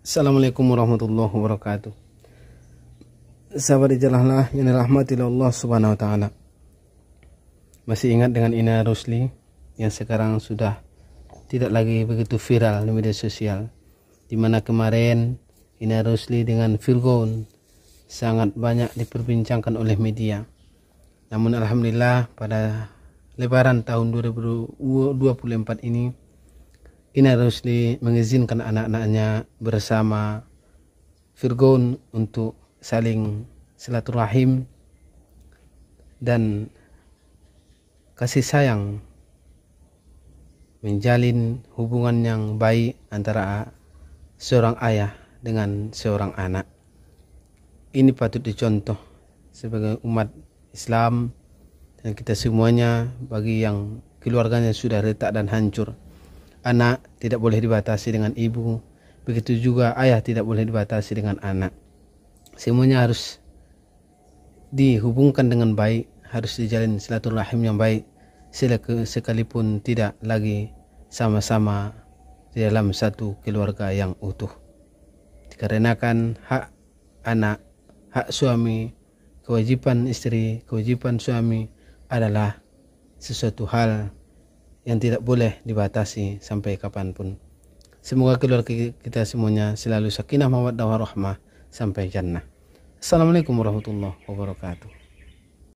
Assalamualaikum warahmatullahi wabarakatuh Sahabat ijalahlah yang dirahmati Allah subhanahu wa ta'ala Masih ingat dengan Ina Rusli Yang sekarang sudah tidak lagi begitu viral di media sosial Dimana kemarin Ina Rusli dengan Virgon Sangat banyak diperbincangkan oleh media Namun Alhamdulillah pada lebaran tahun 2024 ini Ina Rusli mengizinkan anak-anaknya bersama Virgon untuk saling silaturahim dan kasih sayang menjalin hubungan yang baik antara seorang ayah dengan seorang anak. Ini patut dicontoh sebagai umat Islam dan kita semuanya bagi yang keluarganya sudah retak dan hancur. Anak tidak boleh dibatasi dengan ibu. Begitu juga ayah tidak boleh dibatasi dengan anak. Semuanya harus dihubungkan dengan baik, harus dijalin silaturahim yang baik, sekalipun tidak lagi sama-sama di dalam satu keluarga yang utuh. Dikarenakan hak anak, hak suami, kewajiban istri, kewajiban suami adalah sesuatu hal yang tidak boleh dibatasi sampai kapanpun. Semoga keluarga kita semuanya selalu sakinah mawaddah warahmah sampai jannah. Assalamualaikum warahmatullahi wabarakatuh.